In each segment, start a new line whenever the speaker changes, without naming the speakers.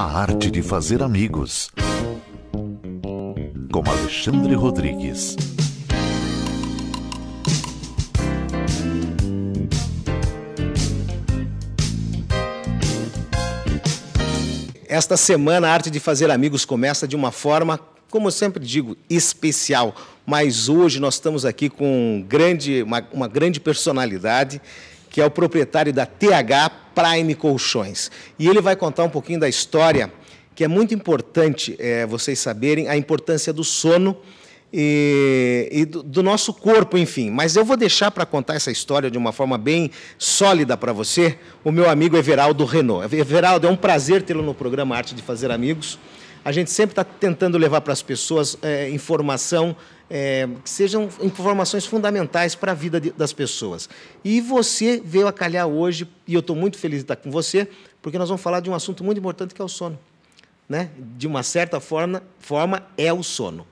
A arte de fazer amigos. Com Alexandre Rodrigues. Esta semana a arte de fazer amigos começa de uma forma, como eu sempre digo, especial. Mas hoje nós estamos aqui com um grande, uma, uma grande personalidade que é o proprietário da TH Prime Colchões. E ele vai contar um pouquinho da história, que é muito importante é, vocês saberem a importância do sono e, e do, do, nosso corpo, enfim. Mas eu vou deixar para contar essa história de uma forma bem sólida para você o meu amigo Everaldo Renault. Everaldo, é um prazer tê-lo no programa Arte de Fazer Amigos. A gente sempre está tentando levar para as pessoas é, informação é, que sejam informações fundamentais para a vida de, das pessoas. E você veio a calhar hoje, e eu estou muito feliz de estar com você, porque nós vamos falar de um assunto muito importante que é o sono. Né? De uma
certa forma, forma é o sono.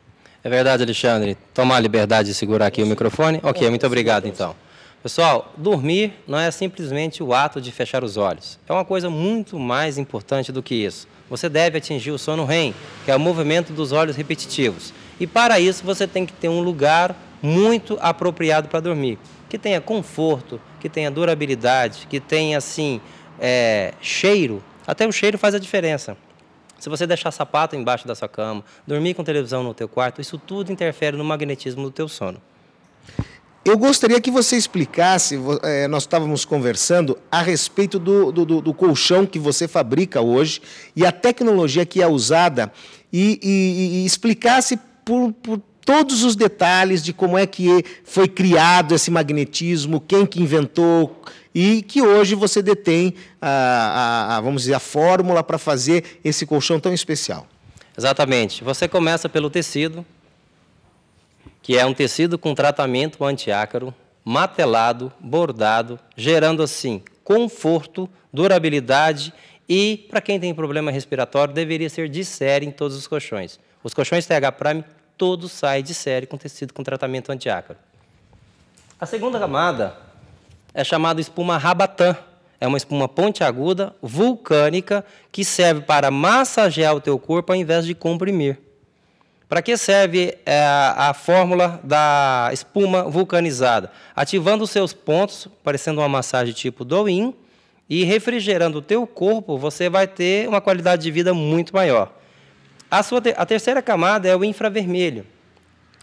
É verdade, Alexandre. Tomar a liberdade de segurar aqui o microfone. Ok, muito obrigado então. Pessoal, dormir não é simplesmente o ato de fechar os olhos. É uma coisa muito mais importante do que isso. Você deve atingir o sono REM, que é o movimento dos olhos repetitivos. E para isso você tem que ter um lugar muito apropriado para dormir, que tenha conforto, que tenha durabilidade, que tenha assim é, cheiro. Até o cheiro faz a diferença. Se você deixar sapato embaixo da sua cama, dormir com televisão no teu quarto, isso tudo interfere no magnetismo do teu sono. Eu gostaria
que você explicasse, é, nós estávamos conversando a respeito do, do, do, colchão que você fabrica hoje e a tecnologia que é usada e, e, e explicasse por, por todos os detalhes de como é que foi criado esse magnetismo, quem que inventou e que hoje você detém a, a, a vamos dizer a fórmula para fazer esse colchão tão especial.
Exatamente. Você começa pelo tecido, que é um tecido com tratamento antiácaro, matelado, bordado, gerando assim conforto, durabilidade e para quem tem problema respiratório deveria ser de série em todos os colchões. Os colchões TH Prime todos saem de série com tecido com tratamento antiácaro. A segunda camada é chamada espuma Rabatan. É uma espuma pontiaguda, vulcânica, que serve para massagear o teu corpo ao invés de comprimir. Para que serve é, a fórmula da espuma vulcanizada? Ativando os seus pontos, parecendo uma massagem tipo do in, e refrigerando o teu corpo, você vai ter uma qualidade de vida muito maior. A, sua, a terceira camada é o infravermelho.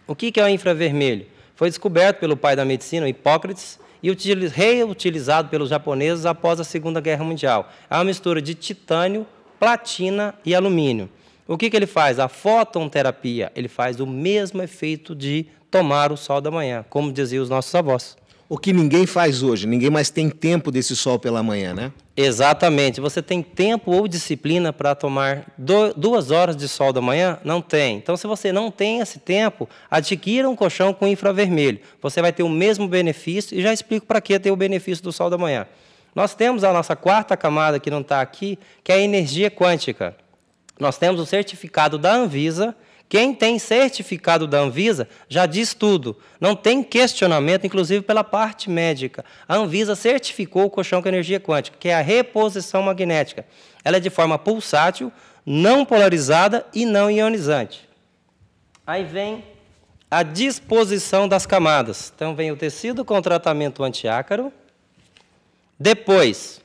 O que é o infravermelho? Foi descoberto pelo pai da medicina, Hipócrates, e reutilizado pelos japoneses após a Segunda Guerra Mundial. É uma mistura de titânio, platina e alumínio. O que, que ele faz? A fototerapia, ele faz o mesmo efeito de tomar o sol da manhã, como diziam os nossos avós
o que ninguém faz hoje, ninguém mais tem tempo desse sol pela manhã, né?
Exatamente. Você tem tempo ou disciplina para tomar duas horas de sol da manhã? Não tem. Então, se você não tem esse tempo, adquira um colchão com infravermelho. Você vai ter o mesmo benefício, e já explico para que ter o benefício do sol da manhã. Nós temos a nossa quarta camada, que não está aqui, que é a energia quântica. Nós temos o certificado da Anvisa, quem tem certificado da Anvisa já diz tudo. Não tem questionamento, inclusive pela parte médica. A Anvisa certificou o colchão com energia quântica, que é a reposição magnética. Ela é de forma pulsátil, não polarizada e não ionizante. Aí vem a disposição das camadas. Então vem o tecido com tratamento antiácaro. Depois,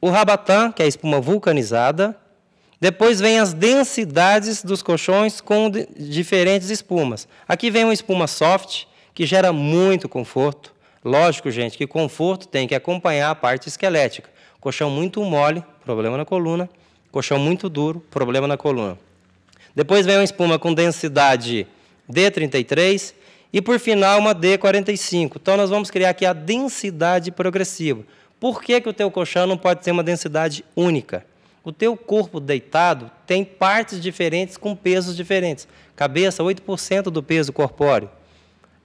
o rabatã, que é a espuma vulcanizada, depois vem as densidades dos colchões com diferentes espumas. Aqui vem uma espuma soft, que gera muito conforto. Lógico, gente, que conforto tem que acompanhar a parte esquelética. Colchão muito mole, problema na coluna. Colchão muito duro, problema na coluna. Depois vem uma espuma com densidade D33 e por final uma D45. Então nós vamos criar aqui a densidade progressiva. Por que, que o teu colchão não pode ter uma densidade única? O teu corpo deitado tem partes diferentes com pesos diferentes. Cabeça, 8% do peso corpóreo.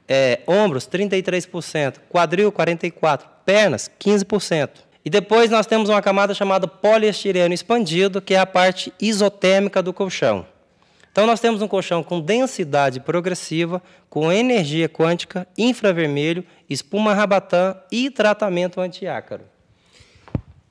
É, ombros, 33%. Quadril, 44%. Pernas, 15%. E depois nós temos uma camada chamada poliestireno expandido, que é a parte isotérmica do colchão. Então nós temos um colchão com densidade progressiva, com energia quântica, infravermelho, espuma rabatã e tratamento antiácaro.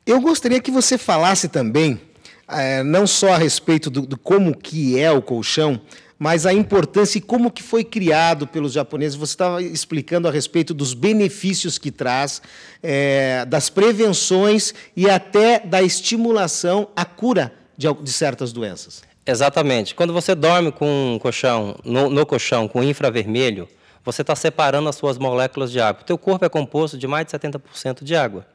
Eu gostaria que
você falasse também, é, não só a respeito do, do, como que é o colchão, mas a importância e como que foi criado pelos japoneses. Você estava explicando a respeito dos benefícios que traz, é, das prevenções e até da estimulação à cura de, de certas doenças.
Exatamente. Quando você dorme com um colchão, no, no colchão com infravermelho, você está separando as suas moléculas de água. O teu corpo é composto de mais de 70% de água.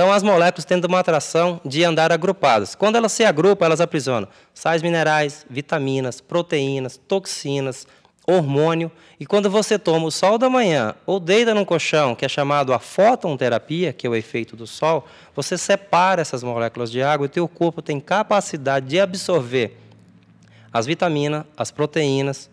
Então, as moléculas têm uma atração de andar agrupadas. Quando elas se agrupam, elas aprisionam sais minerais, vitaminas, proteínas, toxinas, hormônio. E quando você toma o sol da manhã ou deita num colchão, que é chamado a fototerapia, que é o efeito do sol, você separa essas moléculas de água e o teu corpo tem capacidade de absorver as vitaminas, as proteínas,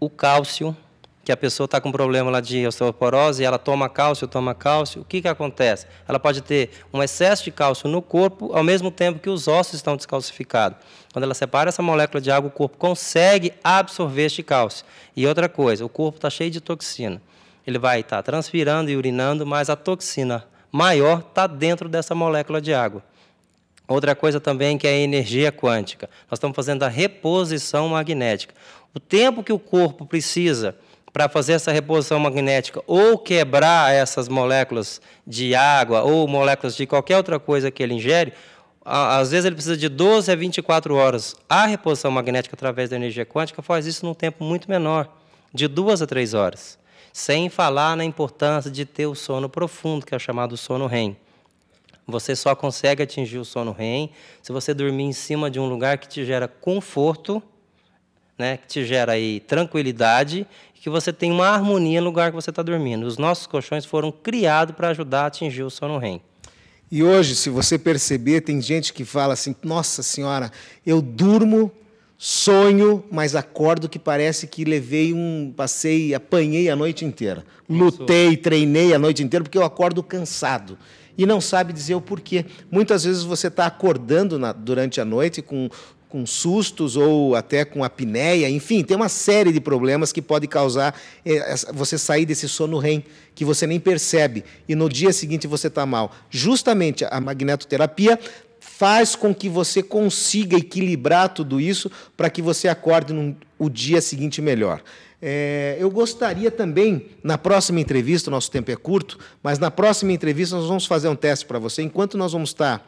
o cálcio que a pessoa está com problema lá de osteoporose, ela toma cálcio, toma cálcio, o que, que acontece? Ela pode ter um excesso de cálcio no corpo, ao mesmo tempo que os ossos estão descalcificados. Quando ela separa essa molécula de água, o corpo consegue absorver este cálcio. E outra coisa, o corpo está cheio de toxina. Ele vai estar tá transpirando e urinando, mas a toxina maior está dentro dessa molécula de água. Outra coisa também que é a energia quântica. Nós estamos fazendo a reposição magnética. O tempo que o corpo precisa para fazer essa reposição magnética ou quebrar essas moléculas de água ou moléculas de qualquer outra coisa que ele ingere, às vezes ele precisa de 12 a 24 horas. A reposição magnética através da energia quântica faz isso num tempo muito menor, de duas a três horas. Sem falar na importância de ter o sono profundo, que é chamado sono REM. Você só consegue atingir o sono REM se você dormir em cima de um lugar que te gera conforto né, que te gera aí tranquilidade e que você tem uma harmonia no lugar que você está dormindo. Os nossos colchões foram criados para ajudar a atingir o sono REM.
E hoje, se você perceber, tem gente que fala assim: Nossa Senhora, eu durmo, sonho, mas acordo que parece que levei um. Passei, apanhei a noite inteira. Lutei, treinei a noite inteira, porque eu acordo cansado. E não sabe dizer o porquê. Muitas vezes você está acordando na, durante a noite com com sustos ou até com apneia, enfim, tem uma série de problemas que pode causar eh, você sair desse sono REM, que você nem percebe, e no dia seguinte você está mal. Justamente a magnetoterapia faz com que você consiga equilibrar tudo isso para que você acorde no o dia seguinte melhor. É, eu gostaria também, na próxima entrevista, nosso tempo é curto, mas na próxima entrevista nós vamos fazer um teste para você. Enquanto nós vamos estar tá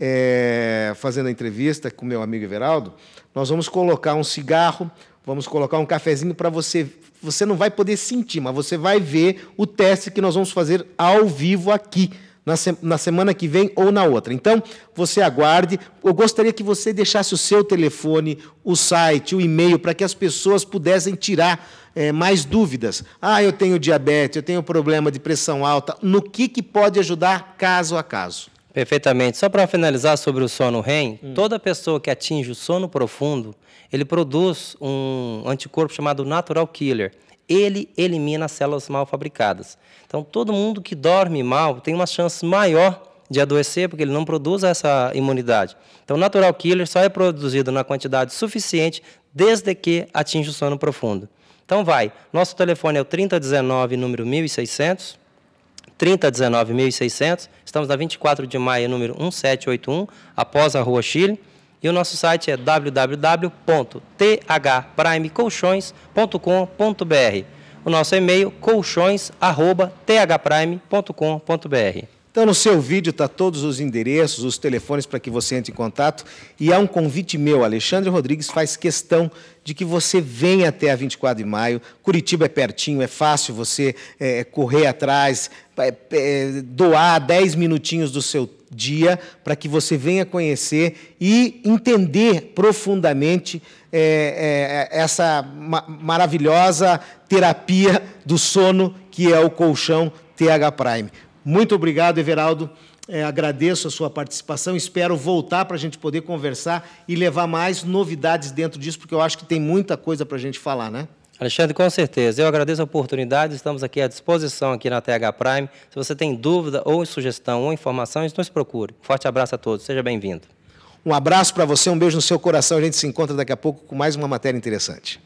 é, fazendo a entrevista com meu amigo Everaldo, nós vamos colocar um cigarro, vamos colocar um cafezinho para você. Você não vai poder sentir, mas você vai ver o teste que nós vamos fazer ao vivo aqui. Na, se na semana que vem ou na outra. Então, você aguarde. Eu gostaria que você deixasse o seu telefone, o site, o e-mail, para que as pessoas pudessem tirar é, mais dúvidas. Ah, eu tenho diabetes, eu tenho problema de
pressão alta. No que, que pode ajudar caso a caso? Perfeitamente. Só para finalizar sobre o sono REM, hum. toda pessoa que atinge o sono profundo, ele produz um anticorpo chamado natural killer. Ele elimina as células mal fabricadas. Então, todo mundo que dorme mal tem uma chance maior de adoecer, porque ele não produz essa imunidade. Então, o natural killer só é produzido na quantidade suficiente desde que atinge o sono profundo. Então, vai. Nosso telefone é o 3019, número 1600. 3019.600. Estamos na 24 de maio, número 1781, após a Rua Chile. E o nosso site é www.thprimecolchões.com.br. O nosso e-mail colchões@thprime.com.br.
Então, no seu vídeo está todos os endereços, os telefones para que você entre em contato. E há um convite meu, Alexandre Rodrigues faz questão de que você venha até a 24 de maio. Curitiba é pertinho, é fácil você é, é correr atrás, é, é, doar 10 minutinhos do seu dia para que você venha conhecer e entender profundamente é, é, essa ma maravilhosa terapia do sono que é o colchão TH Prime. Muito obrigado, Everaldo. É, agradeço a sua participação. Espero voltar para a gente poder conversar e levar mais novidades dentro disso, porque eu acho que tem muita coisa
para a gente falar, né? Alexandre, com certeza. Eu agradeço a oportunidade, estamos aqui à disposição aqui na TH Prime. Se você tem dúvida ou sugestão ou informação, então se procure. Forte abraço a todos, seja bem-vindo.
Um abraço para você, um beijo no seu coração. A gente se encontra daqui a pouco com mais uma matéria interessante.